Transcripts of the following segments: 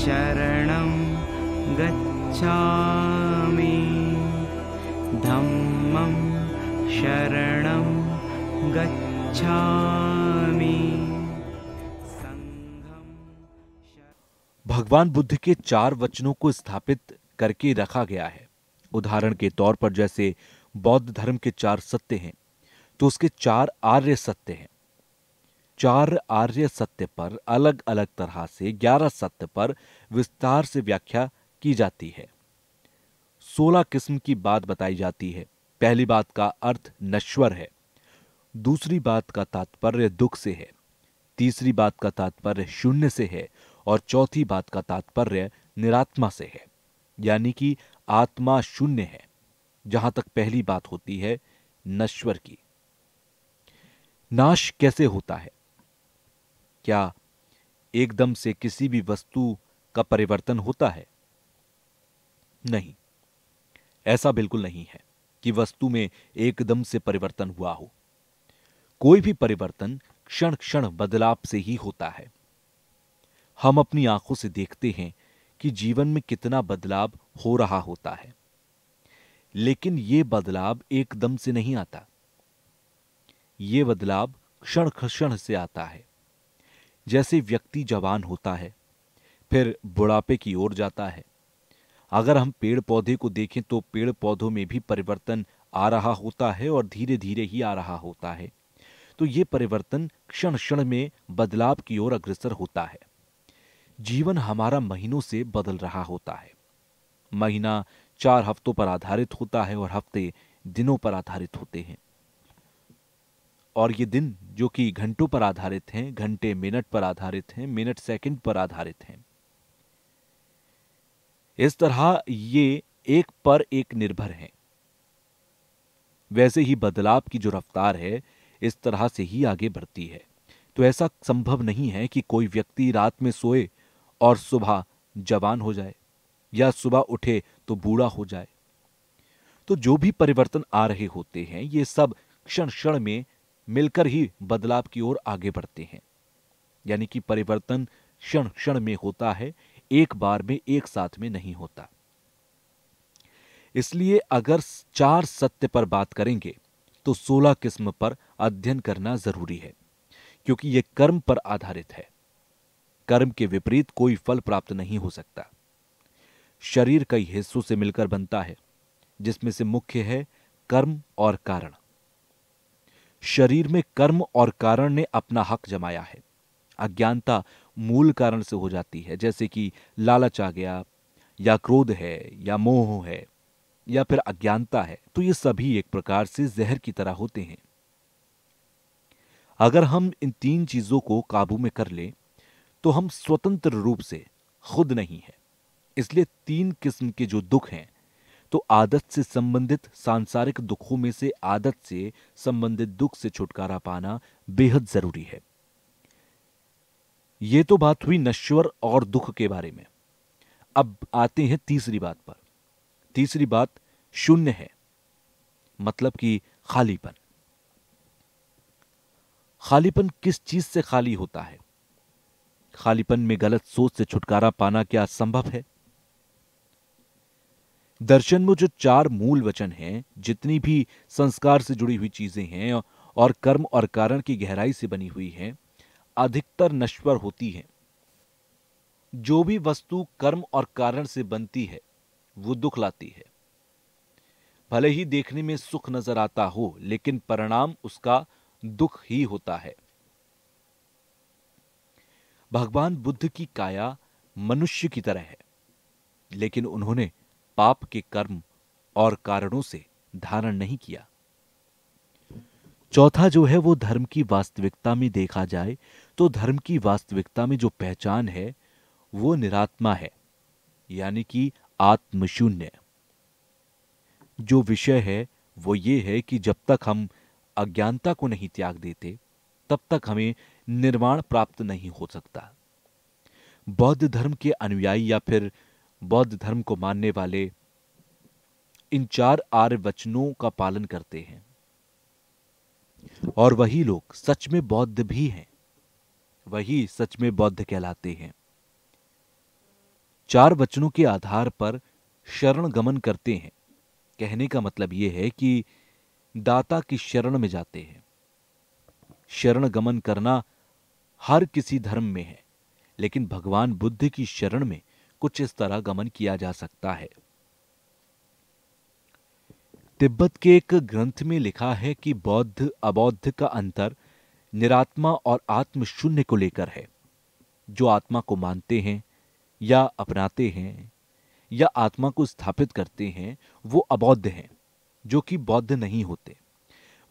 शरणं गच्छामि धम्मं शरणं गच्छामि भगवान बुद्ध के चार वचनों को स्थापित करके रखा गया है उदाहरण के तौर पर जैसे बौद्ध धर्म के चार सत्य हैं तो उसके चार आर्य सत्य हैं चार आर्य सत्य पर अलग अलग तरह से ग्यारह सत्य पर विस्तार से व्याख्या की जाती है सोलह किस्म की बात बताई जाती है पहली बात का अर्थ नश्वर है दूसरी बात का तात्पर्य दुख से है तीसरी बात का तात्पर्य शून्य से है और चौथी बात का तात्पर्य निरात्मा से है यानी कि आत्मा शून्य है जहां तक पहली बात होती है नश्वर की नाश कैसे होता है क्या एकदम से किसी भी वस्तु का परिवर्तन होता है नहीं ऐसा बिल्कुल नहीं है कि वस्तु में एकदम से परिवर्तन हुआ हो कोई भी परिवर्तन क्षण क्षण बदलाव से ही होता है हम अपनी आंखों से देखते हैं कि जीवन में कितना बदलाव हो रहा होता है लेकिन ये बदलाव एकदम से नहीं आता यह बदलाव क्षण क्षण से आता है जैसे व्यक्ति जवान होता है फिर बुढ़ापे की ओर जाता है अगर हम पेड़ पौधे को देखें तो पेड़ पौधों में भी परिवर्तन आ रहा होता है और धीरे धीरे ही आ रहा होता है तो ये परिवर्तन क्षण क्षण में बदलाव की ओर अग्रसर होता है जीवन हमारा महीनों से बदल रहा होता है महीना चार हफ्तों पर आधारित होता है और हफ्ते दिनों पर आधारित होते हैं और ये दिन जो कि घंटों पर आधारित हैं घंटे मिनट पर आधारित हैं मिनट सेकंड पर आधारित हैं इस तरह ये एक पर एक निर्भर हैं वैसे ही बदलाव की जो रफ्तार है इस तरह से ही आगे बढ़ती है तो ऐसा संभव नहीं है कि कोई व्यक्ति रात में सोए और सुबह जवान हो जाए या सुबह उठे तो बूढ़ा हो जाए तो जो भी परिवर्तन आ रहे होते हैं ये सब क्षण क्षण में मिलकर ही बदलाव की ओर आगे बढ़ते हैं यानी कि परिवर्तन क्षण क्षण में होता है एक बार में एक साथ में नहीं होता इसलिए अगर चार सत्य पर बात करेंगे तो सोलह किस्म पर अध्ययन करना जरूरी है क्योंकि यह कर्म पर आधारित है कर्म के विपरीत कोई फल प्राप्त नहीं हो सकता शरीर कई हिस्सों से मिलकर बनता है जिसमें से मुख्य है कर्म और कारण शरीर में कर्म और कारण ने अपना हक जमाया है अज्ञानता मूल कारण से हो जाती है जैसे कि लालच आ गया या क्रोध है या मोह है या फिर अज्ञानता है तो ये सभी एक प्रकार से जहर की तरह होते हैं अगर हम इन तीन चीजों को काबू में कर ले तो हम स्वतंत्र रूप से खुद नहीं है इसलिए तीन किस्म के जो दुख हैं तो आदत से संबंधित सांसारिक दुखों में से आदत से संबंधित दुख से छुटकारा पाना बेहद जरूरी है यह तो बात हुई नश्वर और दुख के बारे में अब आते हैं तीसरी बात पर तीसरी बात शून्य है मतलब कि खालीपन खालीपन किस चीज से खाली होता है खालीपन में गलत सोच से छुटकारा पाना क्या संभव है दर्शन में जो चार मूल वचन हैं जितनी भी संस्कार से जुड़ी हुई चीजें हैं और कर्म और कारण की गहराई से बनी हुई हैं अधिकतर नश्वर होती हैं जो भी वस्तु कर्म और कारण से बनती है वो दुख लाती है भले ही देखने में सुख नजर आता हो लेकिन परिणाम उसका दुख ही होता है भगवान बुद्ध की काया मनुष्य की तरह है लेकिन उन्होंने पाप के कर्म और कारणों से धारण नहीं किया चौथा जो है वो धर्म की वास्तविकता में देखा जाए तो धर्म की वास्तविकता में जो पहचान है वो निरात्मा है यानी कि आत्मशून्य जो विषय है वो ये है कि जब तक हम अज्ञानता को नहीं त्याग देते तब तक हमें निर्माण प्राप्त नहीं हो सकता बौद्ध धर्म के अनुयायी या फिर बौद्ध धर्म को मानने वाले इन चार आर्य वचनों का पालन करते हैं और वही लोग सच में बौद्ध भी हैं वही सच में बौद्ध कहलाते हैं चार वचनों के आधार पर शरण गमन करते हैं कहने का मतलब यह है कि दाता की शरण में जाते हैं शरण गमन करना हर किसी धर्म में है लेकिन भगवान बुद्ध की शरण में कुछ इस तरह गमन किया जा सकता है तिब्बत के एक ग्रंथ में लिखा है कि बौद्ध अबौद्ध का अंतर निरात्मा और आत्म शून्य को लेकर है जो आत्मा को मानते हैं या अपनाते हैं या आत्मा को स्थापित करते हैं वो अबौद्ध हैं जो कि बौद्ध नहीं होते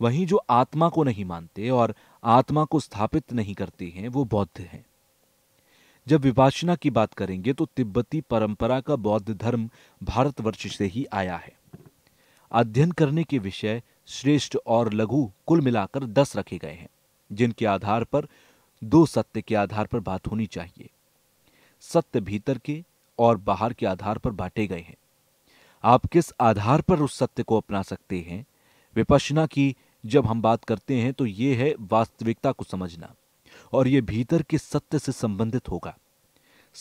वहीं जो आत्मा को नहीं मानते और आत्मा को स्थापित नहीं करते हैं वो बौद्ध हैं जब विपासना की बात करेंगे तो तिब्बती परंपरा का बौद्ध धर्म भारतवर्ष से ही आया है अध्ययन करने के विषय श्रेष्ठ और लघु कुल मिलाकर दस रखे गए हैं जिनके आधार पर दो सत्य के आधार पर बात होनी चाहिए सत्य भीतर के और बाहर के आधार पर बांटे गए हैं आप किस आधार पर उस सत्य को अपना सकते हैं विपशना की जब हम बात करते हैं तो ये है वास्तविकता को समझना और ये भीतर के सत्य से संबंधित होगा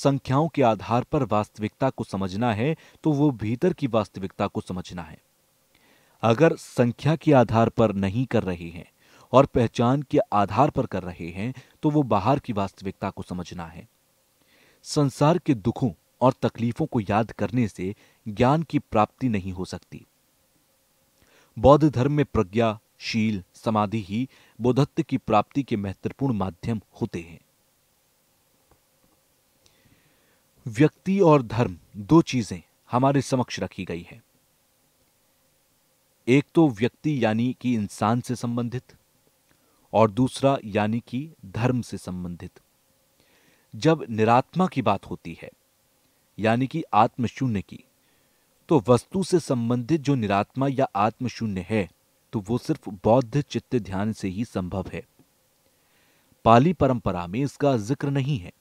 संख्याओं के आधार पर वास्तविकता को समझना है तो वो भीतर की वास्तविकता को समझना है अगर संख्या के आधार पर नहीं कर रहे हैं और पहचान के आधार पर कर रहे हैं तो वो बाहर की वास्तविकता को समझना है संसार के दुखों और तकलीफों को याद करने से ज्ञान की प्राप्ति नहीं हो सकती बौद्ध धर्म में प्रज्ञा शील समाधि ही बोधत्व की प्राप्ति के महत्वपूर्ण माध्यम होते हैं व्यक्ति और धर्म दो चीजें हमारे समक्ष रखी गई हैं एक तो व्यक्ति यानी कि इंसान से संबंधित और दूसरा यानी कि धर्म से संबंधित जब निरात्मा की बात होती है यानी कि आत्मशून्य की तो वस्तु से संबंधित जो निरात्मा या आत्मशून्य है तो वो सिर्फ बौद्ध चित्त ध्यान से ही संभव है पाली परंपरा में इसका जिक्र नहीं है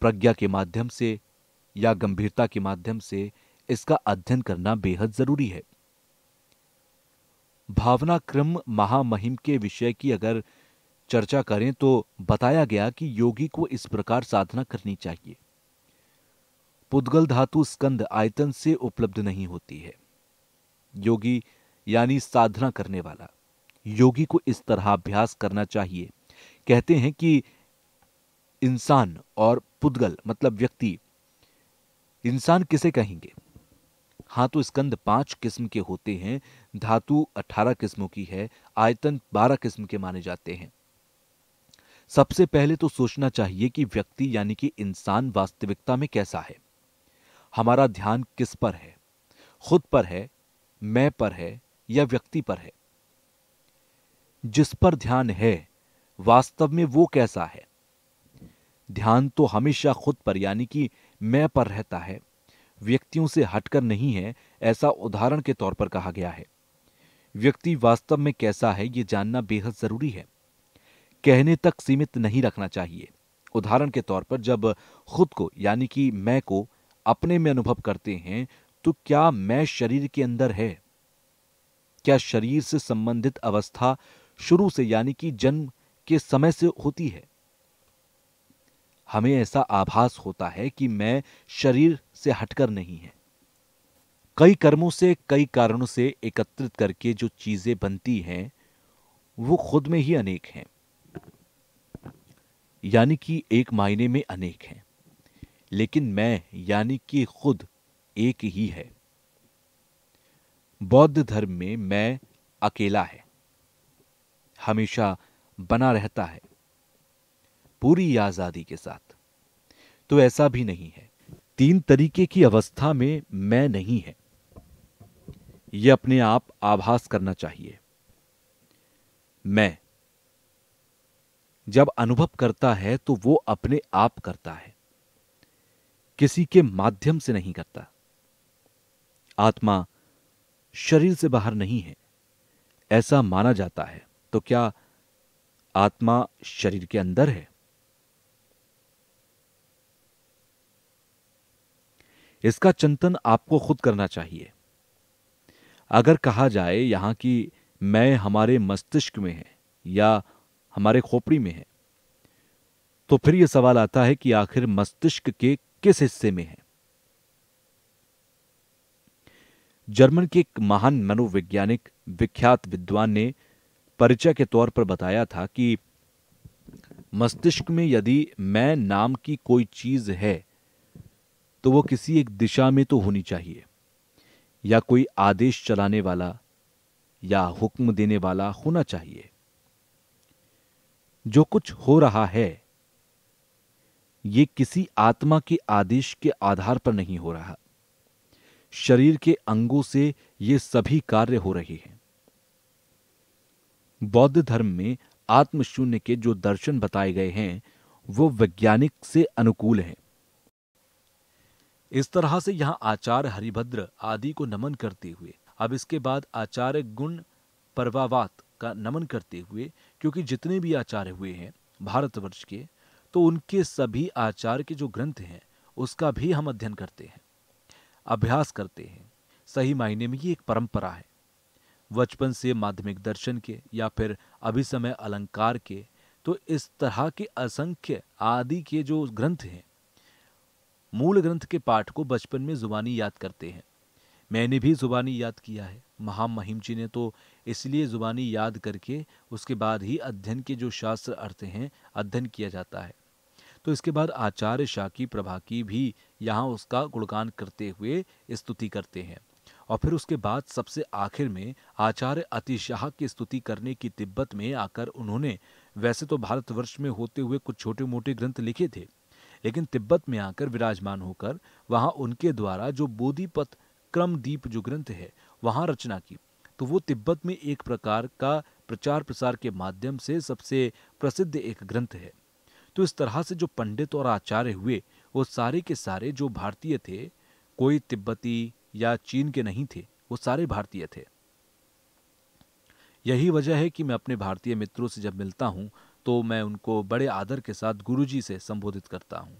प्रज्ञा के माध्यम से या गंभीरता के माध्यम से इसका अध्ययन करना बेहद जरूरी है भावना क्रम महामहिम के विषय की अगर चर्चा करें तो बताया गया कि योगी को इस प्रकार साधना करनी चाहिए पुद्गल धातु स्कंद आयतन से उपलब्ध नहीं होती है योगी यानी साधना करने वाला योगी को इस तरह अभ्यास करना चाहिए कहते हैं कि इंसान और पुद्गल मतलब व्यक्ति इंसान किसे कहेंगे हाँ तो स्कंद पांच किस्म के होते हैं धातु अठारह किस्मों की है आयतन बारह किस्म के माने जाते हैं सबसे पहले तो सोचना चाहिए कि व्यक्ति यानी कि इंसान वास्तविकता में कैसा है हमारा ध्यान किस पर है खुद पर है मैं पर है या व्यक्ति पर है जिस पर ध्यान है वास्तव में वो कैसा है ध्यान तो हमेशा खुद पर यानी कि मैं पर रहता है व्यक्तियों से हटकर नहीं है ऐसा उदाहरण के तौर पर कहा गया है व्यक्ति वास्तव में कैसा है यह जानना बेहद जरूरी है कहने तक सीमित नहीं रखना चाहिए उदाहरण के तौर पर जब खुद को यानी कि मैं को अपने में अनुभव करते हैं तो क्या मैं शरीर के अंदर है क्या शरीर से संबंधित अवस्था शुरू से यानी कि जन्म के समय से होती है हमें ऐसा आभास होता है कि मैं शरीर से हटकर नहीं है कई कर्मों से कई कारणों से एकत्रित करके जो चीजें बनती हैं वो खुद में ही अनेक हैं यानी कि एक मायने में अनेक हैं लेकिन मैं यानी कि खुद एक ही है बौद्ध धर्म में मैं अकेला है हमेशा बना रहता है पूरी आज़ादी के साथ तो ऐसा भी नहीं है तीन तरीके की अवस्था में मैं नहीं है यह अपने आप आभास करना चाहिए मैं जब अनुभव करता है तो वो अपने आप करता है किसी के माध्यम से नहीं करता आत्मा शरीर से बाहर नहीं है ऐसा माना जाता है तो क्या आत्मा शरीर के अंदर है इसका चिंतन आपको खुद करना चाहिए अगर कहा जाए यहां की मैं हमारे मस्तिष्क में है या हमारे खोपड़ी में है तो फिर यह सवाल आता है कि आखिर मस्तिष्क के किस हिस्से में है जर्मन के एक महान मनोवैज्ञानिक विख्यात विद्वान ने परिचय के तौर पर बताया था कि मस्तिष्क में यदि मैं नाम की कोई चीज है तो वो किसी एक दिशा में तो होनी चाहिए या कोई आदेश चलाने वाला या हुक्म देने वाला होना चाहिए जो कुछ हो रहा है ये किसी आत्मा के आदेश के आधार पर नहीं हो रहा शरीर के अंगों से ये सभी कार्य हो रहे हैं। बौद्ध धर्म में आत्मशून्य के जो दर्शन बताए गए हैं वो वैज्ञानिक से अनुकूल हैं इस तरह से यहाँ आचार्य हरिभद्र आदि को नमन करते हुए अब इसके बाद आचार्य गुण परवावात का नमन करते हुए क्योंकि जितने भी आचार्य हुए हैं भारतवर्ष के तो उनके सभी आचार्य के जो ग्रंथ हैं उसका भी हम अध्ययन करते हैं अभ्यास करते हैं सही मायने में ये एक परंपरा है बचपन से माध्यमिक दर्शन के या फिर अभी समय अलंकार के तो इस तरह के असंख्य आदि के जो ग्रंथ हैं मूल ग्रंथ के पाठ को बचपन में जुबानी याद करते हैं मैंने भी जुबानी याद किया है महामहिम महिम जी ने तो इसलिए जुबानी याद करके उसके बाद ही अध्ययन के जो शास्त्र अर्थ हैं अध्ययन किया जाता है तो इसके बाद आचार्य शाकी प्रभा की भी यहाँ उसका गुणगान करते हुए स्तुति करते हैं और फिर उसके बाद सबसे आखिर में आचार्य अतिशाह की स्तुति करने की तिब्बत में आकर उन्होंने वैसे तो भारतवर्ष में होते हुए कुछ छोटे मोटे ग्रंथ लिखे थे लेकिन तिब्बत में आकर विराजमान होकर वहाँ उनके द्वारा जो बोधिपथ क्रमदीप जो ग्रंथ है वहाँ रचना की तो वो तिब्बत में एक प्रकार का प्रचार प्रसार के माध्यम से सबसे प्रसिद्ध एक ग्रंथ है तो इस तरह से जो पंडित और आचार्य हुए वो सारे के सारे जो भारतीय थे कोई तिब्बती या चीन के नहीं थे वो सारे भारतीय थे यही वजह है कि मैं अपने भारतीय मित्रों से जब मिलता हूँ तो मैं उनको बड़े आदर के साथ गुरुजी से संबोधित करता हूँ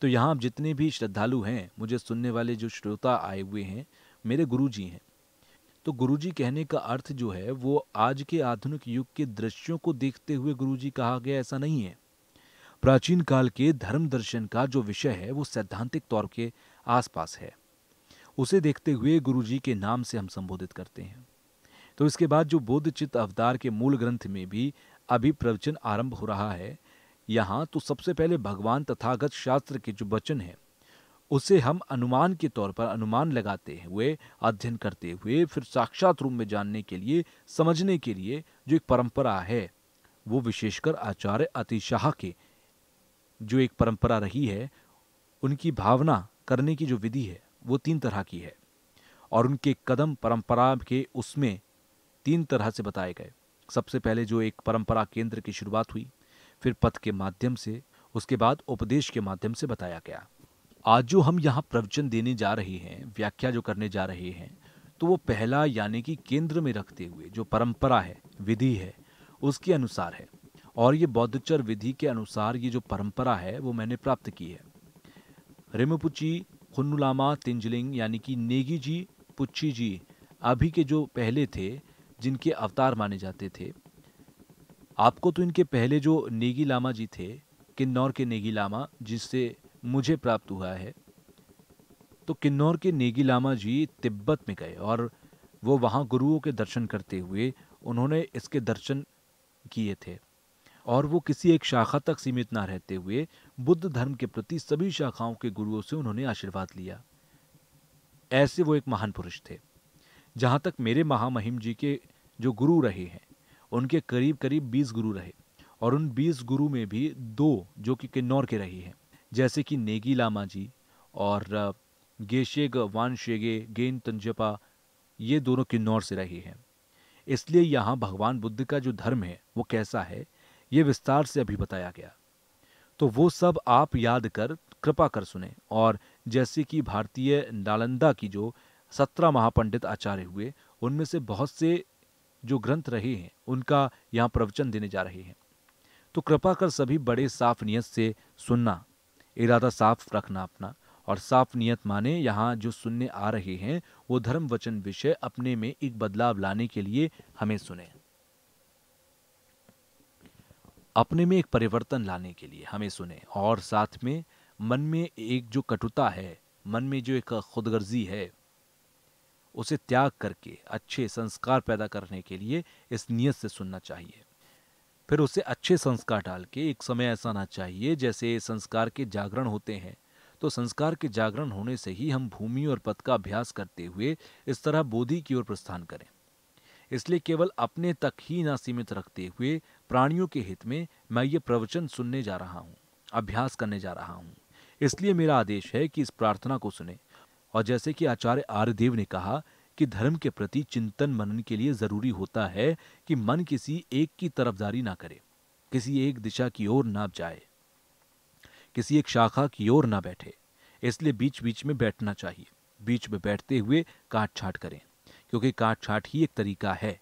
तो यहाँ आप जितने भी श्रद्धालु हैं मुझे सुनने वाले जो श्रोता आए हुए हैं मेरे गुरुजी हैं तो गुरुजी कहने का अर्थ जो है वो आज के आधुनिक युग के दृश्यों को देखते हुए गुरुजी कहा गया ऐसा नहीं है प्राचीन काल के धर्म दर्शन का जो विषय है वो सैद्धांतिक तौर के आसपास है उसे देखते हुए गुरुजी के नाम से हम संबोधित करते हैं तो इसके बाद जो बोधचित अवतार के मूल ग्रंथ में भी अभी प्रवचन आरंभ हो रहा है यहाँ तो सबसे पहले भगवान तथागत शास्त्र के जो वचन हैं उसे हम अनुमान के तौर पर अनुमान लगाते हुए अध्ययन करते हुए फिर साक्षात रूप में जानने के लिए समझने के लिए जो एक परंपरा है वो विशेषकर आचार्य अतिशाह के जो एक परंपरा रही है उनकी भावना करने की जो विधि है वो तीन तरह की है और उनके कदम परंपरा के उसमें तीन तरह से बताए गए सबसे पहले जो एक परंपरा केंद्र की शुरुआत हुई फिर पथ के माध्यम से उसके बाद उपदेश के माध्यम से बताया गया आज जो हम यहाँ प्रवचन देने जा रहे हैं व्याख्या जो करने जा रहे हैं तो वो पहला यानी कि केंद्र में रखते हुए जो परंपरा है विधि है उसके अनुसार है और ये बौद्धचर विधि के अनुसार ये जो परंपरा है वो मैंने प्राप्त की है रिमपुची खुन्नुलामा तिंजलिंग यानी कि नेगी जी पुच्ची जी अभी के जो पहले थे जिनके अवतार माने जाते थे आपको तो इनके पहले जो नेगी लामा जी थे किन्नौर के नेगी लामा जिससे मुझे प्राप्त हुआ है तो किन्नौर के नेगी लामा जी तिब्बत में गए और वो वहाँ गुरुओं के दर्शन करते हुए उन्होंने इसके दर्शन किए थे और वो किसी एक शाखा तक सीमित ना रहते हुए बुद्ध धर्म के प्रति सभी शाखाओं के गुरुओं से उन्होंने आशीर्वाद लिया ऐसे वो एक महान पुरुष थे जहाँ तक मेरे महामहिम जी के जो गुरु रहे हैं उनके करीब करीब बीस गुरु रहे और उन बीस गुरु में भी दो जो कि किन्नौर के रहे हैं जैसे कि नेगी लामा जी और गेशेग वान शेगे गेन तंजपा ये दोनों किन्नौर से रहे हैं इसलिए यहाँ भगवान बुद्ध का जो धर्म है वो कैसा है ये विस्तार से अभी बताया गया तो वो सब आप याद कर कृपा कर सुने और जैसे कि भारतीय नालंदा की जो सत्रह महापंडित आचार्य हुए उनमें से बहुत से जो ग्रंथ रहे हैं उनका यहाँ प्रवचन देने जा रहे हैं तो कृपा कर सभी बड़े साफ नियत से सुनना इरादा साफ रखना अपना और साफ नियत माने यहाँ जो सुनने आ रहे हैं वो धर्म वचन विषय अपने में एक बदलाव लाने के लिए हमें सुने अपने में एक परिवर्तन लाने के लिए हमें सुने और साथ में मन में एक जो कटुता है मन में जो एक खुदगर्जी है उसे त्याग करके अच्छे संस्कार पैदा करने के लिए इस नियत से सुनना चाहिए फिर उसे अच्छे संस्कार डाल के एक समय ऐसा आना चाहिए जैसे संस्कार के जागरण होते हैं तो संस्कार के जागरण होने से ही हम भूमि और पथ का अभ्यास करते हुए इस तरह बोधि की ओर प्रस्थान करें इसलिए केवल अपने तक ही ना सीमित रखते हुए प्राणियों के हित में मैं ये प्रवचन सुनने जा रहा हूँ अभ्यास करने जा रहा हूँ इसलिए मेरा आदेश है कि इस प्रार्थना को सुने और जैसे कि आचार्य आर्यदेव ने कहा कि धर्म के प्रति चिंतन मनन के लिए जरूरी होता है कि मन किसी एक की तरफदारी ना करे किसी एक दिशा की ओर ना जाए किसी एक शाखा की ओर ना बैठे इसलिए बीच बीच में बैठना चाहिए बीच में बैठते हुए काट छाट करें क्योंकि काट छाट ही एक तरीका है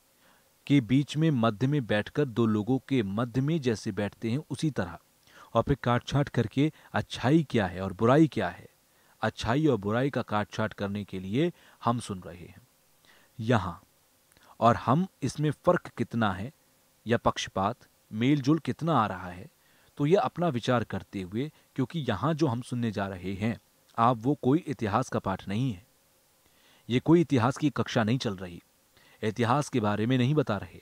कि बीच में मध्य में बैठकर दो लोगों के मध्य में जैसे बैठते हैं उसी तरह और फिर काट छाट करके अच्छाई क्या है और बुराई क्या है अच्छाई और बुराई का काट छाट करने के लिए हम सुन रहे हैं यहाँ और हम इसमें फ़र्क कितना है या पक्षपात मेल जोल कितना आ रहा है तो यह अपना विचार करते हुए क्योंकि यहाँ जो हम सुनने जा रहे हैं आप वो कोई इतिहास का पाठ नहीं है ये कोई इतिहास की कक्षा नहीं चल रही इतिहास के बारे में नहीं बता रहे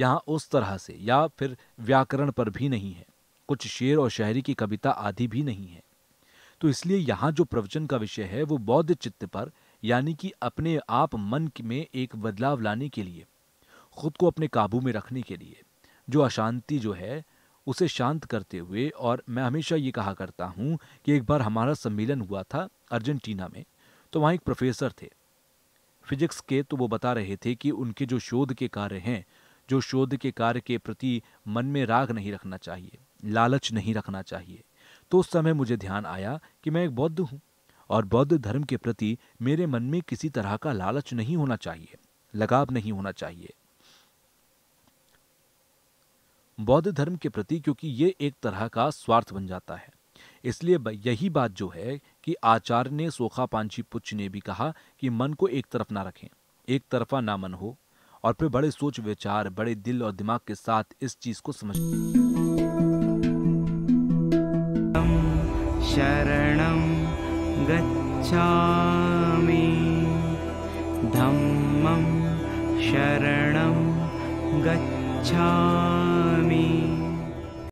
यहाँ उस तरह से या फिर व्याकरण पर भी नहीं है कुछ शेर और शहरी की कविता आदि भी नहीं है तो इसलिए यहाँ जो प्रवचन का विषय है वो बौद्ध चित्त पर यानी कि अपने आप मन में एक बदलाव लाने के लिए खुद को अपने काबू में रखने के लिए जो अशांति जो है उसे शांत करते हुए और मैं हमेशा ये कहा करता हूँ कि एक बार हमारा सम्मेलन हुआ था अर्जेंटीना में तो वहाँ एक प्रोफेसर थे फिजिक्स के तो वो बता रहे थे कि उनके जो शोध के कार्य हैं जो शोध के कार्य के प्रति मन में राग नहीं रखना चाहिए लालच नहीं रखना चाहिए तो उस समय मुझे ध्यान आया कि मैं एक बौद्ध हूँ और बौद्ध धर्म के प्रति मेरे मन में किसी तरह का लालच नहीं होना चाहिए लगाव नहीं होना चाहिए बौद्ध धर्म के प्रति क्योंकि ये एक तरह का स्वार्थ बन जाता है इसलिए यही बात जो है कि आचार्य ने सोखा पांची पुच्छ ने भी कहा कि मन को एक तरफ ना रखें एक तरफा ना मन हो और फिर बड़े सोच विचार बड़े दिल और दिमाग के साथ इस चीज को समझ शरणम गच्छामी धम्मम शरणं गच्छामी